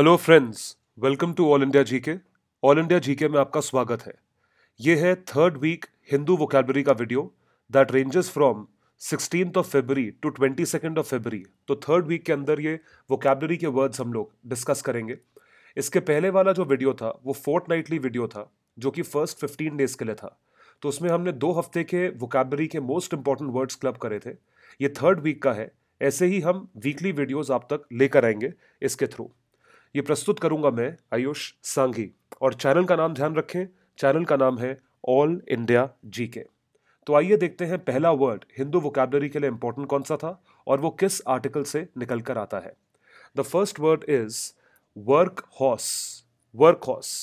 Hello friends welcome to all India GK all India GK में आपका स्वागत है ये है थर्ड वीक हिंदू वोकेबरी का video that ranges from sixteen of February to twenty second of February तो third week के अंदर ये वोकेबरी के वर्ड्स हम लोग डिस्कस करेंगे इसके पहले वाला जो वीडियो था वो फोर्थ नाइटली वीडियो था जो कि फर्स्ट फिफ्टीन डेज के लिए था तो उसमें हमने दो हफ्ते के वोकेबरी के मोस्ट इंपॉर्टेंट वर्ड्स क्लब करे थे ये थर्ड वीक का है ऐसे ही हम वीकली वीडियोज़ आप तक लेकर आएंगे इसके थ्रू ये प्रस्तुत करूंगा मैं आयुष सांघी और चैनल का नाम ध्यान रखें चैनल का नाम है ऑल इंडिया जी के तो आइए देखते हैं पहला वर्ड हिंदू वोकैबलरी के लिए इंपॉर्टेंट कौन सा था और वो किस आर्टिकल से निकल कर आता है the first word is workhorse workhorse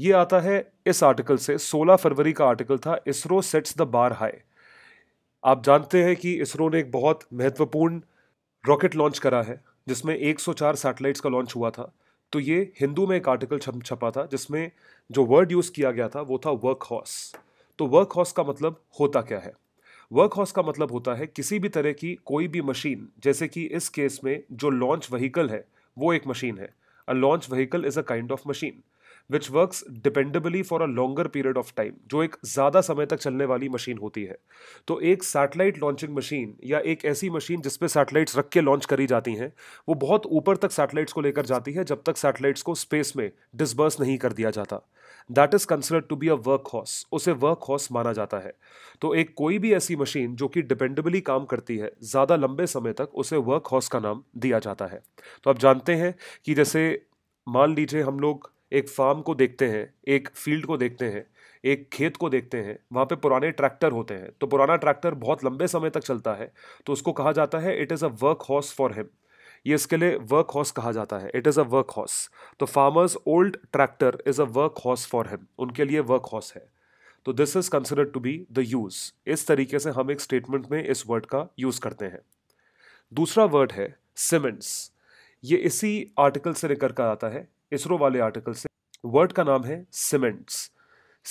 ये आता है इस आर्टिकल से 16 फरवरी का आर्टिकल था ISRO sets the bar high आप जानते हैं कि इसरो ने एक बहुत महत्वपूर्ण रॉकेट लॉन्च करा है जिसमें 104 सैटेलाइट्स का लॉन्च हुआ था तो ये हिंदू में एक आर्टिकल छप छपा था जिसमें जो वर्ड यूज़ किया गया था वो था वर्क हॉर्स तो वर्क हॉर्स का मतलब होता क्या है वर्क हॉर्स का मतलब होता है किसी भी तरह की कोई भी मशीन जैसे कि इस केस में जो लॉन्च व्हीकल है वो एक मशीन है a launch vehicle is a kind of machine which works dependably for a longer period of time जो एक ज़्यादा समय तक चलने वाली मशीन होती है तो एक सैटेलाइट लॉन्चिंग मशीन या एक ऐसी मशीन जिसपे सैटेलाइट्स रख के लॉन्च करी जाती हैं वो बहुत ऊपर तक सैटेलाइट्स को लेकर जाती है जब तक सैटेलाइट्स को स्पेस में डिसबर्स नहीं कर दिया जाता that is considered to be a workhorse उसे वर्क हॉस माना जाता है तो एक कोई भी ऐसी मशीन जो कि डिपेंडेबली काम करती है ज़्यादा लंबे समय तक उसे वर्क हॉस का नाम दिया जाता है तो आप जानते हैं कि जैसे मान लीजिए हम लोग एक फार्म को देखते हैं एक फील्ड को देखते हैं एक खेत को देखते हैं वहाँ पे पुराने ट्रैक्टर होते हैं तो पुराना ट्रैक्टर बहुत लंबे समय तक चलता है तो उसको कहा जाता है it is a workhorse for him ये इसके लिए वर्क हॉर्स कहा जाता है it is a workhorse तो farmers old tractor is a workhorse for him उनके लिए वर्क हॉर्स है तो this is considered to be the use इस तरीके से हम एक स्टेटमेंट में इस वर्ड का यूज़ करते हैं दूसरा वर्ड है सीमेंट्स ये इसी आर्टिकल से निकल कर आता है इसरो वाले आर्टिकल से वर्ड का नाम है सीमेंट्स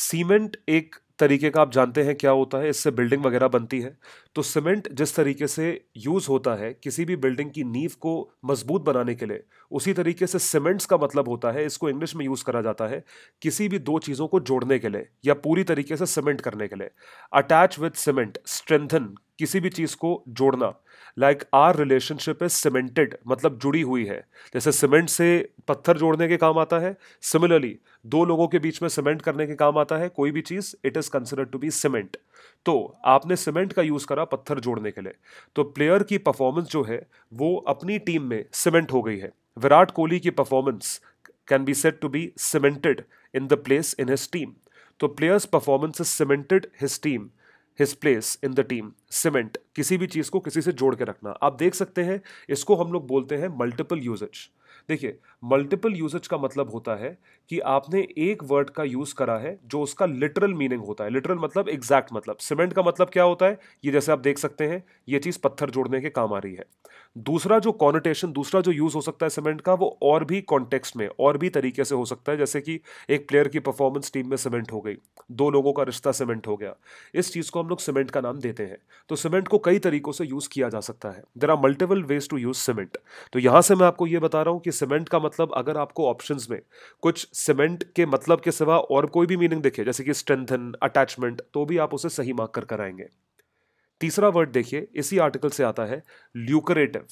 सीमेंट एक तरीके का आप जानते हैं क्या होता है इससे बिल्डिंग वगैरह बनती है तो सीमेंट जिस तरीके से यूज़ होता है किसी भी बिल्डिंग की नींव को मजबूत बनाने के लिए उसी तरीके से सीमेंट्स का मतलब होता है इसको इंग्लिश में यूज़ करा जाता है किसी भी दो चीज़ों को जोड़ने के लिए या पूरी तरीके से सीमेंट करने के लिए अटैच विथ सीमेंट स्ट्रेंथन किसी भी चीज़ को जोड़ना like our relationship is cemented मतलब जुड़ी हुई है जैसे सीमेंट से पत्थर जोड़ने के काम आता है सिमिलरली दो लोगों के बीच में सीमेंट करने के काम आता है कोई भी चीज़ it is considered to be cement तो आपने सीमेंट का यूज़ करा पत्थर जोड़ने के लिए तो प्लेयर की परफॉर्मेंस जो है वो अपनी टीम में सीमेंट हो गई है विराट कोहली की performance can be said to be cemented in the place in his team तो players performance is cemented his team his place in the team cement किसी भी चीज़ को किसी से जोड़ के रखना आप देख सकते हैं इसको हम लोग बोलते हैं मल्टीपल यूजेज देखिए मल्टीपल यूजेज का मतलब होता है कि आपने एक वर्ड का यूज करा है जो उसका लिटरल मीनिंग होता है लिटरल मतलब एग्जैक्ट मतलब सीमेंट का मतलब क्या होता है ये जैसे आप देख सकते हैं ये चीज पत्थर जोड़ने के काम आ रही है दूसरा जो कॉनोटेशन दूसरा जो यूज हो सकता है सीमेंट का वो और भी कॉन्टेक्स्ट में और भी तरीके से हो सकता है जैसे कि एक प्लेयर की परफॉर्मेंस टीम में सीमेंट हो गई दो लोगों का रिश्ता सीमेंट हो गया इस चीज को हम लोग सीमेंट का नाम देते हैं तो सीमेंट को कई तरीकों से यूज किया जा सकता है there are multiple ways to use cement तो यहां से मैं आपको ये बता रहा हूं कि सीमेंट का मतलब अगर आपको ऑप्शन में कुछ सीमेंट के मतलब के सिवा और कोई भी मीनिंग देखिए जैसे कि स्ट्रेंथन अटैचमेंट तो भी आप उसे सही मार्क कर कर आएंगे तीसरा वर्ड देखिए इसी आर्टिकल से आता है ल्यूकरेटिव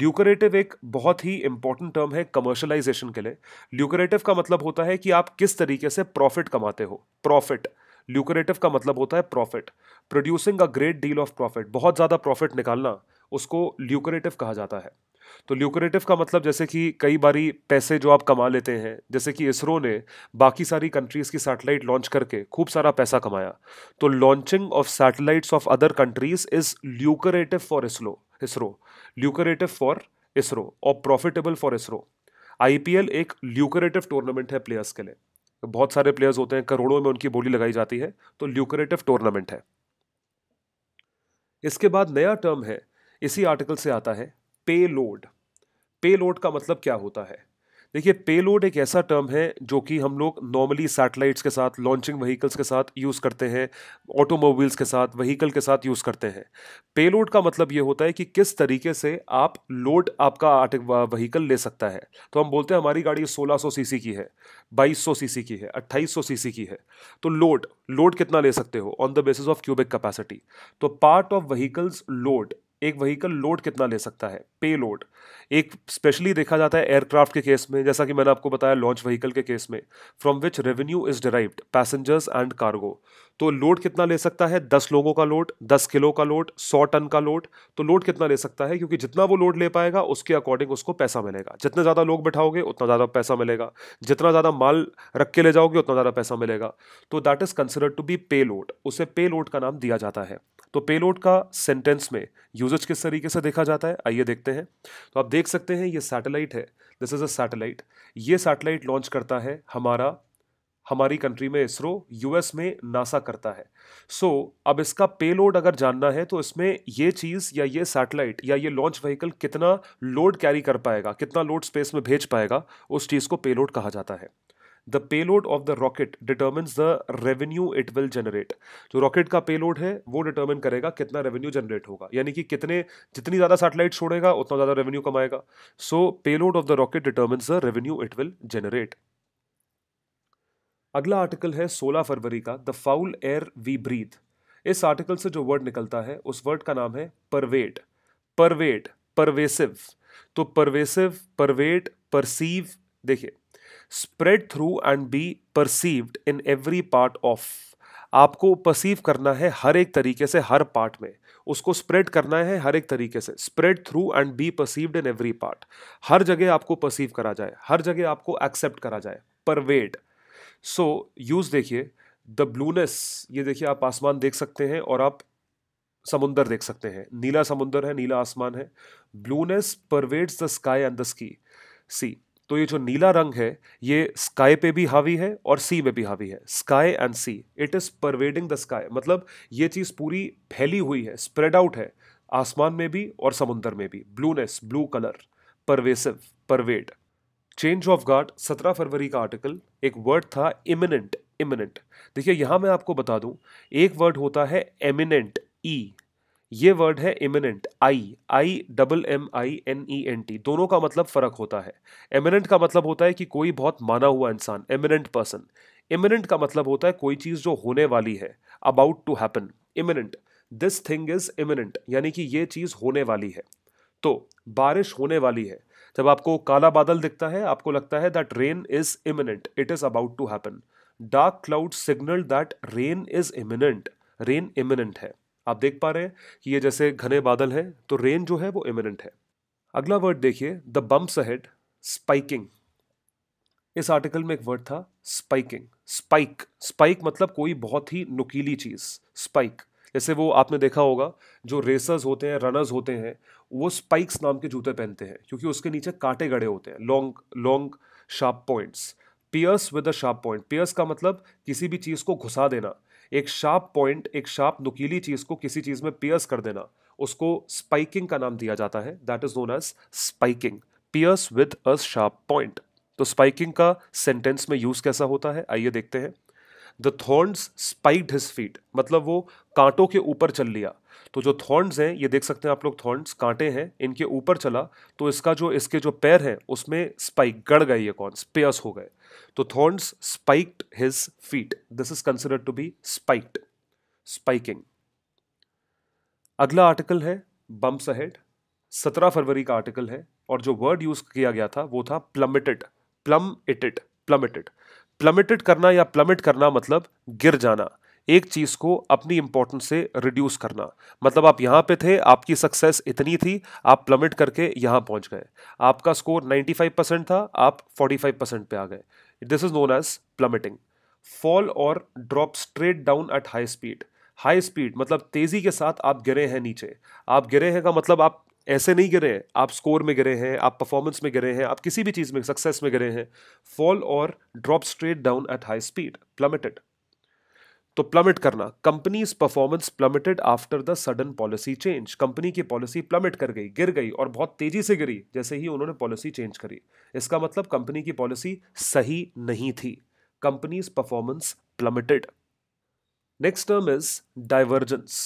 ल्यूकरेटिव एक बहुत ही इंपॉर्टेंट टर्म है कमर्शलाइजेशन के लिए ल्यूकरेटिव का मतलब होता है कि आप किस तरीके से प्रॉफिट कमाते हो प्रॉफिट ल्यूकरेटिव का मतलब होता है profit producing a great deal of profit बहुत ज़्यादा प्रॉफिट निकालना उसको ल्यूकरेटिव कहा जाता है तो ल्यूक्रेटिव का मतलब जैसे कि कई बारी पैसे जो आप कमा लेते हैं जैसे कि इसरो ने बाकी सारी कंट्रीज़ की सैटेलाइट लॉन्च करके खूब सारा पैसा कमाया तो launching of satellites of other countries is lucrative for ISRO ISRO lucrative for ISRO और प्रॉफिटेबल फॉर इसरो आईपीएल एक ल्यूक्रेटिव टूर्नामेंट है प्लेयर्स के लिए बहुत सारे प्लेयर्स होते हैं करोड़ों में उनकी बोली लगाई जाती है तो ल्यूक्रेटिव टूर्नामेंट है इसके बाद नया टर्म है इसी आर्टिकल से आता है पे लोड पे लोड का मतलब क्या होता है देखिए पेलोड एक ऐसा टर्म है जो कि हम लोग नॉर्मली सैटेलाइट्स के साथ लॉन्चिंग व्हीकल्स के साथ यूज़ करते हैं ऑटोमोबाइल्स के साथ व्हीकल के साथ यूज़ करते हैं पेलोड का मतलब ये होता है कि किस तरीके से आप लोड आपका व्हीकल ले सकता है तो हम बोलते हैं हमारी गाड़ी 1600 सीसी की है 2200 सीसी की है 2800 सीसी की है तो लोड लोड कितना ले सकते हो on the basis of cubic capacity तो पार्ट ऑफ व्हीकल्स लोड एक वहीकल लोड कितना ले सकता है पे लोड एक स्पेशली देखा जाता है एयरक्राफ्ट के केस में जैसा कि मैंने आपको बताया लॉन्च व्हीकल के केस में from which revenue is derived passengers and cargo तो लोड कितना ले सकता है दस लोगों का लोड दस किलो का लोड सौ टन का लोड तो लोड कितना ले सकता है क्योंकि जितना वो लोड ले पाएगा उसके अकॉर्डिंग उसको पैसा मिलेगा जितने ज़्यादा लोग बैठाओगे उतना ज़्यादा पैसा मिलेगा जितना ज़्यादा माल रख के ले जाओगे उतना ज़्यादा पैसा मिलेगा तो that is considered to be payload उसे पे लोड का नाम दिया जाता है तो पेलोड का सेंटेंस में यूजेज किस तरीके से देखा जाता है आइए देखते हैं तो आप देख सकते हैं ये सैटेलाइट है दिस इज़ अ सैटेलाइट ये सैटेलाइट लॉन्च करता है हमारा हमारी कंट्री में इसरो यूएस में नासा करता है सो so, अब इसका पेलोड अगर जानना है तो इसमें ये चीज़ या ये सैटेलाइट या ये लॉन्च व्हीकल कितना लोड कैरी कर पाएगा कितना लोड स्पेस में भेज पाएगा उस चीज़ को पेलोड कहा जाता है the payload of the rocket determines the revenue it will generate जो रॉकेट का पेलोड है वो डिटर्मिन करेगा कितना रेवेन्यू जनरेट होगा यानी कि कितने जितनी ज़्यादा सैटेलाइट छोड़ेगा उतना ज़्यादा रेवेन्यू कमाएगा so payload of the rocket determines the revenue it will generate अगला आर्टिकल है 16 फरवरी का the foul air we breathe इस आर्टिकल से जो वर्ड निकलता है उस वर्ड का नाम है परवेट परवेट परवेसिव तो परवेसिव परवेट परसीव देखिए spread through and be perceived in every part of आपको परसीव करना है हर एक तरीके से हर पार्ट में उसको स्प्रेड करना है हर एक तरीके से spread through and be perceived in every part हर जगह आपको परसीव करा जाए हर जगह आपको एक्सेप्ट करा जाए पर वेट सो यूज़ देखिए द ब्लूनेस ये देखिए आप आसमान देख सकते हैं और आप समुंदर देख सकते हैं नीला समुंदर है नीला आसमान है blueness pervades the sky and the sky sea तो ये जो नीला रंग है ये स्काई पे भी हावी है और सी में भी हावी है sky and sea it is pervading the sky मतलब ये चीज़ पूरी फैली हुई है स्प्रेड आउट है आसमान में भी और समुंदर में भी blueness blue colour pervasive pervade change of guard सत्रह फरवरी का आर्टिकल एक वर्ड था इमिनेंट इमिनेंट देखिए यहां मैं आपको बता दूं एक वर्ड होता है एमिनेंट ई e. ये वर्ड है imminent I I double M I N E N T दोनों का मतलब फ़र्क होता है एमिनेंट का मतलब होता है कि कोई बहुत माना हुआ इंसान एमिनेंट पर्सन इमिनेंट का मतलब होता है कोई चीज़ जो होने वाली है about to happen imminent this thing is imminent यानी कि ये चीज़ होने वाली है तो बारिश होने वाली है जब आपको काला बादल दिखता है आपको लगता है that rain is imminent it is about to happen dark cloud signal that rain is imminent rain imminent है आप देख पा रहे हैं कि ये जैसे घने बादल हैं तो रेन जो है वो इमिनेंट है अगला वर्ड देखिए द बम्प्स अहेड स्पाइकिंग इस आर्टिकल में एक वर्ड था स्पाइकिंग स्पाइक स्पाइक मतलब कोई बहुत ही नुकीली चीज़ स्पाइक जैसे वो आपने देखा होगा जो रेसर्स होते हैं रनर्स होते हैं वो स्पाइक्स नाम के जूते पहनते हैं क्योंकि उसके नीचे कांटे गड़े होते हैं long long sharp points pierce with a sharp point pierce का मतलब किसी भी चीज़ को घुसा देना एक शार्प पॉइंट एक शार्प नुकीली चीज़ को किसी चीज़ में पियर्स कर देना उसको स्पाइकिंग का नाम दिया जाता है that is known as spiking pierce with a sharp point तो स्पाइकिंग का सेंटेंस में यूज कैसा होता है आइए देखते हैं the thorns spiked his feet मतलब वो कांटों के ऊपर चल लिया तो जो थॉर्न्स हैं ये देख सकते हैं आप लोग थॉर्न्स कांटे हैं इनके ऊपर चला तो इसका जो इसके जो पैर है उसमें स्पाइक गड़ गई ये कौन स्पेयर्स हो गए तो thorns spiked his feet this is considered to be spiked spiking अगला आर्टिकल है बम्स अहेड सत्रह फरवरी का आर्टिकल है और जो वर्ड यूज किया गया था वो था प्लमिटेड प्लम इटेड प्लमिटेड प्लमिटेड करना या प्लमिट करना मतलब गिर जाना एक चीज़ को अपनी इंपॉर्टेंस से रिड्यूस करना मतलब आप यहाँ पे थे आपकी सक्सेस इतनी थी आप प्लमिट करके यहाँ पहुँच गए आपका स्कोर 95 परसेंट था आप 45 परसेंट पे आ गए this is known as plummeting fall और drop straight down at high speed high speed मतलब तेज़ी के साथ आप गिरे हैं नीचे आप गिरे हैं का मतलब आप ऐसे नहीं गिरे हैं आप स्कोर में गिरे हैं आप परफॉर्मेंस में गिरे हैं आप किसी भी चीज़ में सक्सेस में गिरे हैं फॉल और drop straight down at high speed plummeted तो प्लमिट करना company's performance plummeted after the sudden policy change company की पॉलिसी प्लमिट कर गई गिर गई और बहुत तेजी से गिरी जैसे ही उन्होंने पॉलिसी चेंज करी इसका मतलब कंपनी की पॉलिसी सही नहीं थी company's performance plummeted next term is divergence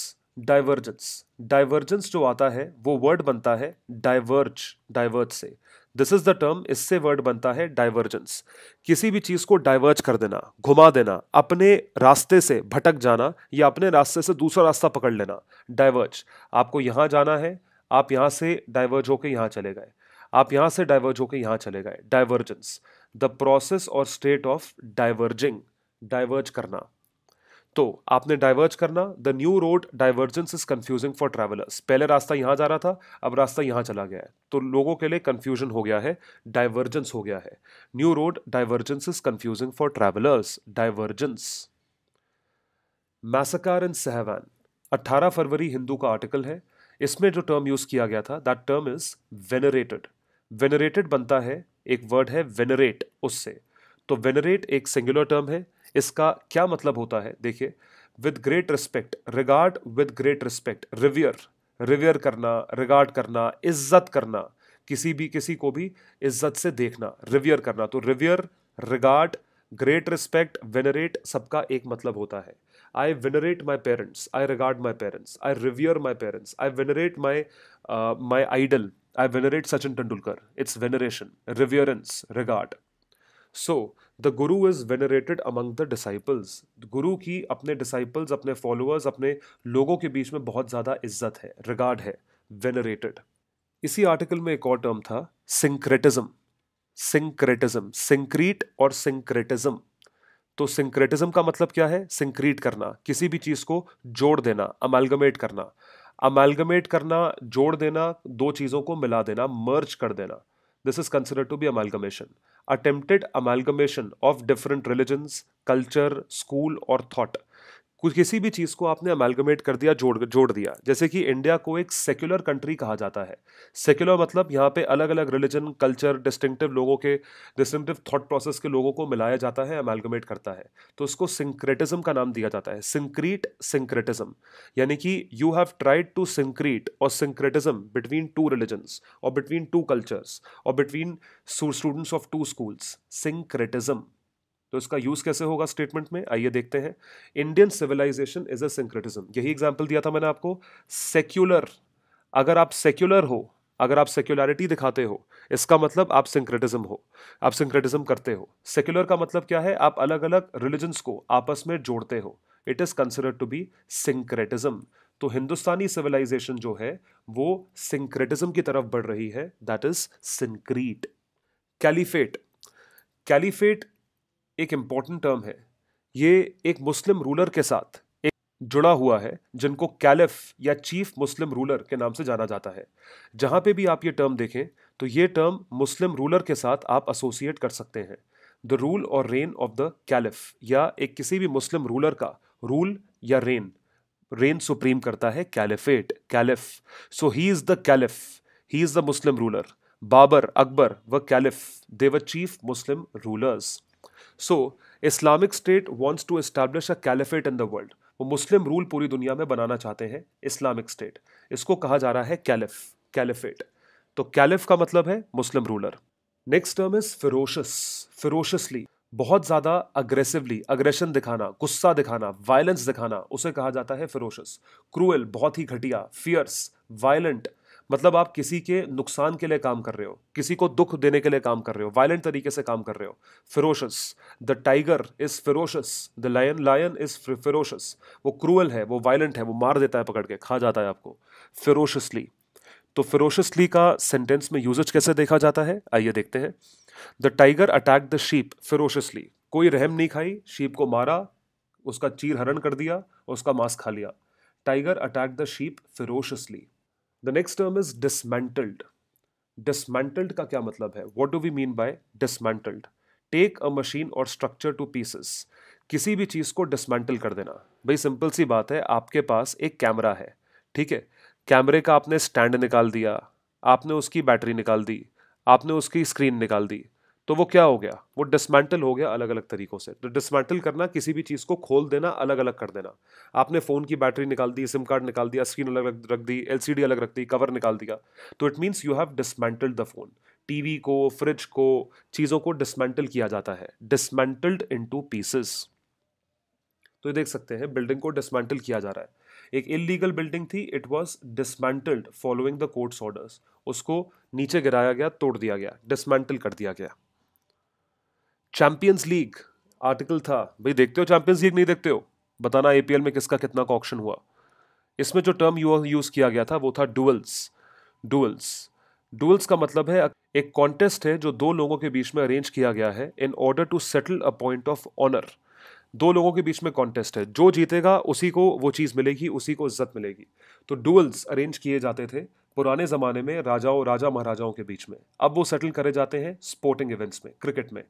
divergence divergence जो आता है वो वर्ड बनता है डाइवर्ज डाइवर्ज से दिस इज द टर्म इससे वर्ड बनता है डाइवर्जेंस किसी भी चीज को डाइवर्ज कर देना घुमा देना अपने रास्ते से भटक जाना या अपने रास्ते से दूसरा रास्ता पकड़ लेना डाइवर्ज आपको यहाँ जाना है आप यहाँ से डाइवर्ज होकर यहाँ चले गए आप यहाँ से डाइवर्ज होकर यहाँ चले गए डाइवर्जेंस द प्रोसेस और स्टेट ऑफ डाइवर्जिंग डाइवर्ज करना तो आपने डाइवर्ज करना the new road divergence is confusing for travellers पहले रास्ता यहां जा रहा था अब रास्ता यहां चला गया है तो लोगों के लिए कंफ्यूजन हो गया है डाइवर्जेंस हो गया है new road divergence is confusing for travellers divergence massacre in Sehwan 18 फरवरी हिंदू का आर्टिकल है इसमें जो टर्म यूज किया गया था that term is venerated venerated बनता है एक वर्ड है वेनरेट उससे तो वेनरेट एक सिंगुलर टर्म है इसका क्या मतलब होता है देखिए with great respect regard with great respect revere revere करना रिगार्ड करना इज्जत करना किसी भी किसी को भी इज्जत से देखना रिवियर करना तो revere regard great respect venerate सबका एक मतलब होता है I venerate my parents I regard my parents I revere my parents I venerate my my idol I venerate Sachin Tendulkar it's veneration reverence regard so the guru is venerated among the disciples गुरु की अपने disciples अपने followers अपने लोगों के बीच में बहुत ज़्यादा इज्जत है रिगार्ड है वेनरेटेड इसी आर्टिकल में एक और टर्म था सिंक्रेटिज्म सिंक्रेटिज्म सिंक्रीट और सिंक्रेटिज्म तो सिंक्रेटिज्म का मतलब क्या है सिंक्रीट करना किसी भी चीज़ को जोड़ देना अमेलगमेट करना अमेलगमेट करना जोड़ देना दो चीज़ों को मिला देना मर्ज कर देना this is consider to be amalgamation attempted amalgamation of different religions, culture, school, or thought कुछ किसी भी चीज़ को आपने अमेलगमेट कर दिया जोड़ जोड़ दिया जैसे कि इंडिया को एक सेक्युलर कंट्री कहा जाता है सेक्युलर मतलब यहाँ पे अलग अलग रिलीजन कल्चर डिस्टिंक्टिव लोगों के डिस्टिंक्टिव थॉट प्रोसेस के लोगों को मिलाया जाता है अमेलगमेट करता है तो उसको सिंक्रेटिज्म का नाम दिया जाता है सिंक्रीट सिंक्रेटिज्म यानी कि you have tried to syncrete और सिंक्रेटिज्म बिटवीन टू रिलीजन्स और बिटवीन टू कल्चर्स और between students of two schools syncretism तो इसका यूज़ कैसे होगा स्टेटमेंट में आइए देखते हैं Indian civilisation is a syncretism यही एग्जाम्पल दिया था मैंने आपको सेक्युलर अगर आप सेक्युलर हो अगर आप सेक्युलरिटी दिखाते हो इसका मतलब आप सिंक्रेटिज्म हो आप सिंक्रेटिज्म करते हो सेक्युलर का मतलब क्या है आप अलग अलग रिलीजन्स को आपस में जोड़ते हो it is considered to be syncretism तो हिंदुस्तानी सिविलाइजेशन जो है वो सिंक्रेटिज्म की तरफ बढ़ रही है that is syncrete caliphate caliphate एक इम्पॉर्टेंट टर्म है ये एक मुस्लिम रूलर के साथ एक जुड़ा हुआ है जिनको कैलिफ या चीफ मुस्लिम रूलर के नाम से जाना जाता है जहाँ पे भी आप ये टर्म देखें तो ये टर्म मुस्लिम रूलर के साथ आप एसोसिएट कर सकते हैं द रूल और रेन ऑफ द कैलिफ या एक किसी भी मुस्लिम रूलर का रूल या रेन रेन सुप्रीम करता है caliphate caliph so he is the caliph he is the Muslim ruler Babur Akbar व कैलिफ देवर chief Muslim rulers so Islamic State wants to establish a caliphate in the world वो मुस्लिम rule पूरी दुनिया में बनाना चाहते हैं इस्लामिक स्टेट इसको कहा जा रहा है कैलिफ कैलिफेट तो कैलिफ का मतलब है मुस्लिम ruler next term is ferocious ferociously बहुत ज़्यादा अग्रेसिवली अग्रेशन दिखाना गुस्सा दिखाना वायलेंस दिखाना उसे कहा जाता है फिरोशस क्रूएल बहुत ही घटिया फियर्स वायलेंट मतलब आप किसी के नुकसान के लिए काम कर रहे हो किसी को दुख देने के लिए काम कर रहे हो वायलेंट तरीके से काम कर रहे हो ferocious the tiger is ferocious the lion lion is ferocious वो क्रूअल है वो वायलेंट है वो मार देता है पकड़ के खा जाता है आपको फिरोशसली तो फिरोशसली का सेंटेंस में यूजेज कैसे देखा जाता है आइए देखते हैं the tiger attack the sheep ferociously कोई रहम नहीं खाई शीप को मारा उसका चीर हरण कर दिया उसका मांस खा लिया tiger attack the sheep ferociously the next term is dismantled dismantled का क्या मतलब है what do we mean by dismantled take a machine और स्ट्रक्चर टू पीसेस किसी भी चीज़ को डिसमेंटल कर देना भाई सिंपल सी बात है आपके पास एक कैमरा है ठीक है कैमरे का आपने स्टैंड निकाल दिया आपने उसकी बैटरी निकाल दी आपने उसकी स्क्रीन निकाल दी तो वो क्या हो गया वो डिसमेंटल हो गया अलग अलग तरीकों से तो डिसमेंटल करना किसी भी चीज़ को खोल देना अलग अलग कर देना आपने फ़ोन की बैटरी निकाल दी सिम कार्ड निकाल दिया स्क्रीन अलग रख दी एल अलग रख दी कवर निकाल दिया तो it means you have dismantled the phone TV को फ्रिज को चीज़ों को डिसमेंटल किया जाता है डिसमेंटल्ड इनटू पीसेस तो ये देख सकते हैं बिल्डिंग को डिसमेंटल किया जा रहा है एक इलीगल बिल्डिंग थी it was dismantled following the court's orders उसको नीचे गिराया गया तोड़ दिया गया डिसमेंटल कर दिया गया चैंपियंस लीग आर्टिकल था भाई देखते हो चैंपियंस लीग नहीं देखते हो बताना एपीएल में किसका कितना का ऑप्शन हुआ इसमें जो टर्म यूज़ किया गया था वो था डुअल्स डुअल्स डुअल्स का मतलब है एक कॉन्टेस्ट है जो दो लोगों के बीच में अरेंज किया गया है in order to settle a point of honour दो लोगों के बीच में कॉन्टेस्ट है जो जीतेगा उसी को वो चीज़ मिलेगी उसी को इज्जत मिलेगी तो डुअल्स अरेंज किए जाते थे पुराने ज़माने में राजाओं राजा महाराजाओं के बीच में अब वो सेटल करे जाते हैं स्पोर्टिंग इवेंट्स में क्रिकेट में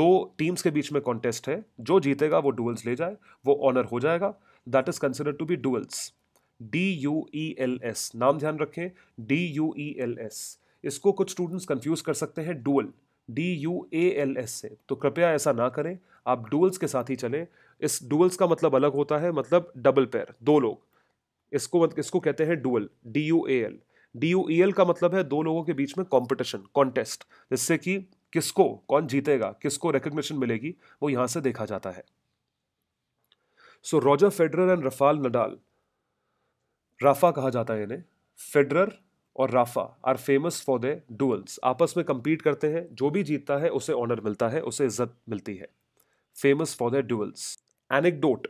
दो टीम्स के बीच में कॉन्टेस्ट है जो जीतेगा वो डुअल्स ले जाए वो ऑनर हो जाएगा that is considered to be duels D U E L S नाम ध्यान रखें D U E L S इसको कुछ स्टूडेंट्स कंफ्यूज कर सकते हैं dual D U A L S से तो कृपया ऐसा ना करें आप डुअल्स के साथ ही चलें इस डुअल्स का मतलब अलग होता है मतलब डबल पेयर दो लोग इसको इसको कहते हैं dual D U A L D U E L का मतलब है दो लोगों के बीच में कॉम्पिटिशन कॉन्टेस्ट जिससे कि किसको कौन जीतेगा किसको रिकग्निशन मिलेगी वो यहां से देखा जाता है so Roger Federer and Rafael Nadal Rafa कहा जाता है इन्हें फेडरर और Rafa are famous for the duels आपस में कम्पीट करते हैं जो भी जीतता है उसे ऑनर मिलता है उसे इज्जत मिलती है famous for the duels anecdote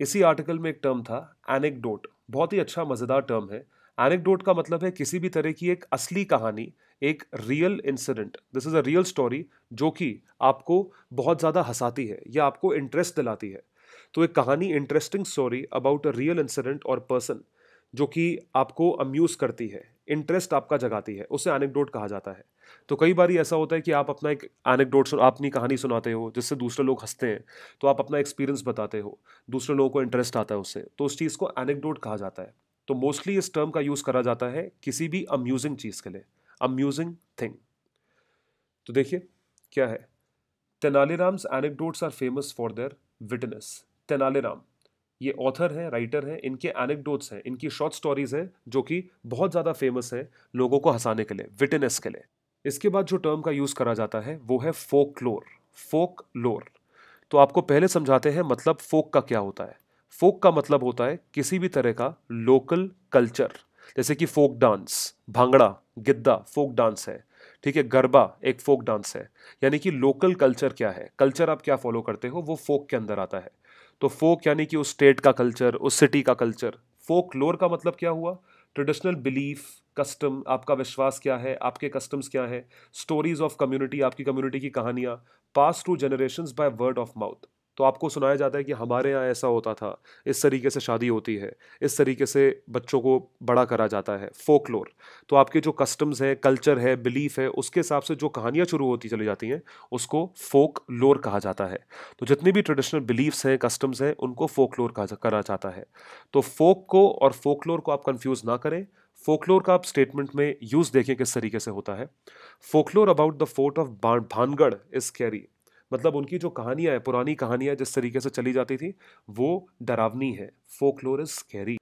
इसी आर्टिकल में एक टर्म था एनेकडोट बहुत ही अच्छा मज़ेदार टर्म है एनेक्डोट का मतलब है किसी भी तरह की एक असली कहानी एक real incident this is a real story जो कि आपको बहुत ज़्यादा हंसाती है या आपको इंटरेस्ट दिलाती है तो एक कहानी interesting story about a real incident और पर्सन जो कि आपको अम्यूज़ करती है इंटरेस्ट आपका जगाती है उसे एनेक्डोट कहा जाता है तो कई बार ऐसा होता है कि आप अपना एक एनेक्डोट अपनी कहानी सुनाते हो जिससे दूसरे लोग हंसते हैं तो आप अपना एक्सपीरियंस बताते हो दूसरे लोगों को इंटरेस्ट आता है उससे तो उस चीज़ को एनेक्डोट कहा जाता है तो मोस्टली इस टर्म का यूज़ करा जाता है किसी भी अम्यूजिंग चीज़ के लिए अम्यूजिंग थिंग तो देखिए क्या है Tenaliram's anecdotes are famous for their witness Tenaliram ये ऑथर हैं राइटर हैं इनके एनेक्डोट्स हैं इनकी शॉर्ट स्टोरीज हैं जो कि बहुत ज़्यादा फेमस हैं लोगों को हंसाने के लिए विटनेस के लिए इसके बाद जो टर्म का यूज़ करा जाता है वो है फोक लोर फोक लोर तो आपको पहले समझाते हैं मतलब फोक का क्या होता है फोक का मतलब होता है किसी भी तरह का लोकल कल्चर जैसे कि folk dance bhangra giddha folk dance है ठीक है गरबा एक फोक डांस है यानी कि लोकल कल्चर क्या है कल्चर आप क्या फॉलो करते हो वो फोक के अंदर आता है तो फोक यानी कि उस स्टेट का कल्चर उस सिटी का कल्चर फोक लोर का मतलब क्या हुआ ट्रेडिशनल बिलीफ कस्टम आपका विश्वास क्या है आपके कस्टम्स क्या है स्टोरीज ऑफ कम्युनिटी आपकी कम्युनिटी की कहानियाँ pass to generation by word of mouth तो आपको सुनाया जाता है कि हमारे यहाँ ऐसा होता था इस तरीके से शादी होती है इस तरीके से बच्चों को बड़ा करा जाता है फोकलोर तो आपके जो कस्टम्स हैं कल्चर है बिलीफ है उसके हिसाब से जो कहानियाँ शुरू होती चली जाती हैं उसको फोक लोर कहा जाता है तो जितनी भी ट्रेडिशनल बिलीफ्स हैं कस्टम्स हैं उनको फोक लोर कहा करा जाता है तो फोक को और फोक लोर को आप कन्फ्यूज़ ना करें फोकलोर का आप स्टेटमेंट में यूज़ देखें किस तरीके से होता है folklore about the fort of Bhangarh is scary मतलब उनकी जो कहानियाँ हैं पुरानी कहानियाँ जिस तरीके से चली जाती थी वो डरावनी है फोकलोर इज कैरी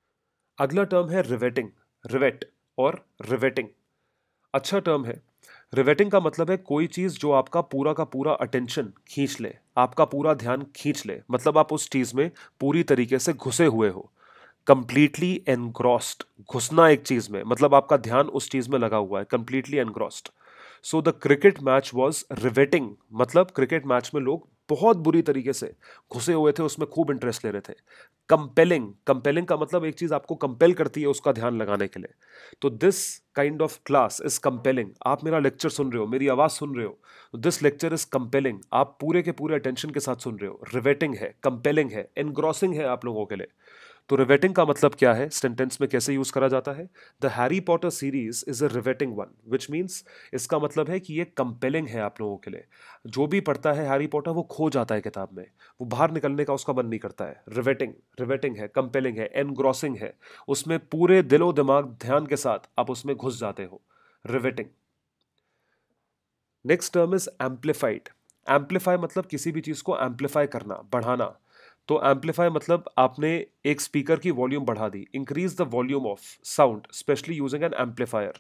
अगला टर्म है रिवेटिंग रिवेट और रिवेटिंग अच्छा टर्म है रिवेटिंग का मतलब है कोई चीज़ जो आपका पूरा का पूरा अटेंशन खींच ले आपका पूरा ध्यान खींच ले मतलब आप उस चीज़ में पूरी तरीके से घुसे हुए हो कंप्लीटली एनग्रॉस्ड घुसना एक चीज़ में मतलब आपका ध्यान उस चीज़ में लगा हुआ है completely engrossed so the cricket match was riveting मतलब क्रिकेट मैच में लोग बहुत बुरी तरीके से घुसे हुए थे उसमें खूब इंटरेस्ट ले रहे थे कंपेलिंग कंपेलिंग का मतलब एक चीज़ आपको कंपेल करती है उसका ध्यान लगाने के लिए तो this kind of class is compelling आप मेरा लेक्चर सुन रहे हो मेरी आवाज़ सुन रहे हो दिस लेक्चर इज कंपेलिंग आप पूरे के पूरे अटेंशन के साथ सुन रहे हो रिवेटिंग है कंपेलिंग है एनग्रॉसिंग है आप लोगों के लिए तो रिवेटिंग का मतलब क्या है सेंटेंस में कैसे यूज़ करा जाता है the Harry Potter series is a riveting one which means इसका मतलब है कि ये कंपेलिंग है आप लोगों के लिए जो भी पढ़ता है हैरी पॉटर वो खो जाता है किताब में वो बाहर निकलने का उसका मन नहीं करता है रिवेटिंग रिवेटिंग है कंपेलिंग है एनग्रॉसिंग है उसमें पूरे दिलो दिमाग ध्यान के साथ आप उसमें घुस जाते हो riveting next term is amplified amplify मतलब किसी भी चीज़ को एम्पलीफाई करना बढ़ाना तो एम्पलीफाई मतलब आपने एक स्पीकर की वॉल्यूम बढ़ा दी increase the volume of sound specially using an amplifier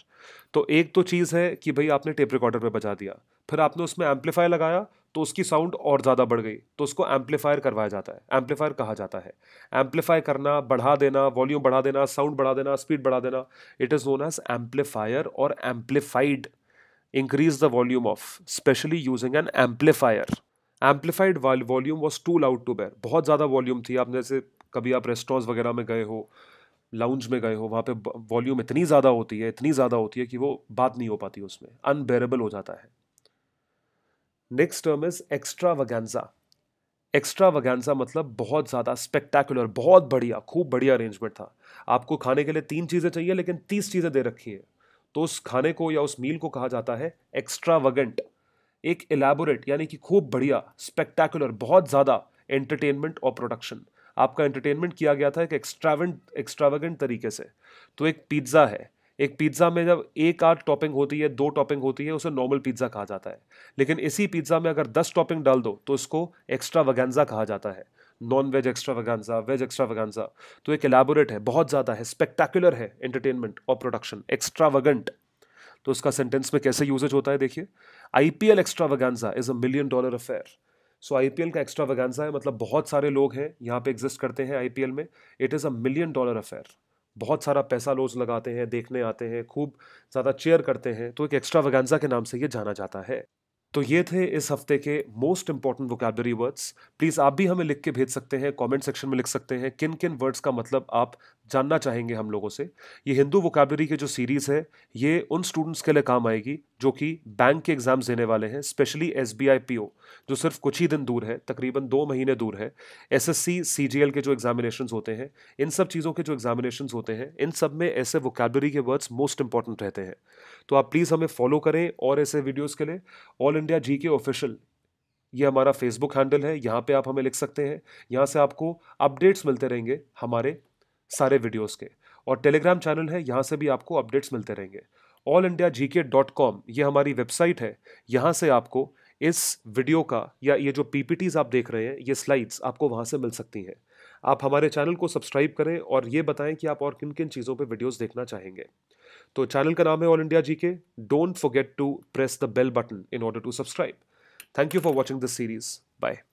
तो एक तो चीज़ है कि भाई आपने टेप रिकॉर्डर पे बजा दिया फिर आपने उसमें एम्पलीफायर लगाया तो उसकी साउंड और ज़्यादा बढ़ गई तो उसको एम्पलीफायर करवाया जाता है एम्पलीफायर कहा जाता है एम्पलीफाई करना बढ़ा देना वॉल्यूम बढ़ा देना साउंड बढ़ा देना स्पीड बढ़ा देना it is known as amplifier और amplified increase the volume of specially using an amplifier amplified volume was too loud to bear बहुत ज़्यादा वॉल्यूम थी आप जैसे कभी आप रेस्टोरेंट्स वगैरह में गए हो लाउंज में गए हो वहाँ पे वॉल्यूम इतनी ज़्यादा होती है इतनी ज़्यादा होती है कि वो बात नहीं हो पाती उसमें अनबेरेबल हो जाता है next term is extravaganza extravaganza मतलब बहुत ज़्यादा स्पेक्टैकुलर बहुत बढ़िया खूब बढ़िया अरेंजमेंट था आपको खाने के लिए तीन चीज़ें चाहिए लेकिन तीस चीज़ें दे रखी हैं तो उस खाने को या उस मील को कहा जाता है एक्स्ट्रा वगेंट एक एलैबोरेट यानी कि खूब बढ़िया स्पेक्टैकुलर बहुत ज़्यादा एंटरटेनमेंट और प्रोडक्शन आपका एंटरटेनमेंट किया गया था एक एक्स्ट्रावेंट एक्स्ट्रावेगेंट तरीके से तो एक पिज्ज़ा है एक पिज्ज़ा में जब एक आठ टॉपिंग होती है दो टॉपिंग होती है उसे नॉर्मल पिज्ज़ा कहा जाता है लेकिन इसी पिज्ज़ा में अगर दस टॉपिंग डाल दो तो इसको एक्स्ट्रा वगैंजा कहा जाता है non veg extravaganza veg extravaganza तो एक एलैबोरेट है बहुत ज़्यादा है स्पेक्टैकुलर है एंटरटेनमेंट और प्रोडक्शन एक्स्ट्रावगेंट तो उसका सेंटेंस में कैसे यूजेज होता है देखिए I P L extravaganza is a million dollar affair so I P L का एक्स्ट्रावगानजा है मतलब बहुत सारे लोग हैं यहाँ पे एग्जिस्ट करते हैं आई पी एल में it is a million dollar affair बहुत सारा पैसा लोज लगाते हैं देखने आते हैं खूब ज़्यादा चेयर करते हैं तो एक एक्स्ट्रा वगानजा के नाम से ये जाना जाता है तो ये थे इस हफ्ते के most important vocabulary words please आप भी हमें लिख के भेज सकते हैं कमेंट सेक्शन में लिख सकते हैं किन किन वर्ड्स का मतलब आप जानना चाहेंगे हम लोगों से ये हिंदू वोकेबलरी की जो सीरीज़ है ये उन स्टूडेंट्स के लिए काम आएगी जो कि बैंक के एग्ज़ाम्स देने वाले हैं specially S B I P O जो सिर्फ कुछ ही दिन दूर है तकरीबन दो महीने दूर है S S C C G L के जो एग्जामिनेशन होते हैं इन सब चीज़ों के जो एग्जामिनेशन होते हैं इन सब में ऐसे वोकेबरी के वर्ड्स मोस्ट इंपॉर्टेंट रहते हैं तो आप प्लीज़ हमें फॉलो करें और ऐसे वीडियोज़ के लिए ऑल इंडिया जी के ऑफिशियल ये हमारा फेसबुक हैंडल है यहाँ पे आप हमें लिख सकते हैं यहाँ से आपको अपडेट्स मिलते रहेंगे हमारे सारे वीडियोस के और टेलीग्राम चैनल है यहाँ से भी आपको अपडेट्स मिलते रहेंगे ऑल इंडिया जी के डॉट कॉम ये हमारी वेबसाइट है यहाँ से आपको इस वीडियो का या ये जो टीज़ आप देख रहे हैं ये स्लाइड्स आपको वहाँ से मिल सकती हैं आप हमारे चैनल को सब्सक्राइब करें और ये बताएं कि आप और किन किन चीज़ों पे वीडियोस देखना चाहेंगे तो चैनल का नाम है ऑल इंडिया जी के don't forget to press the bell button in order to subscribe thank you for watching this series bye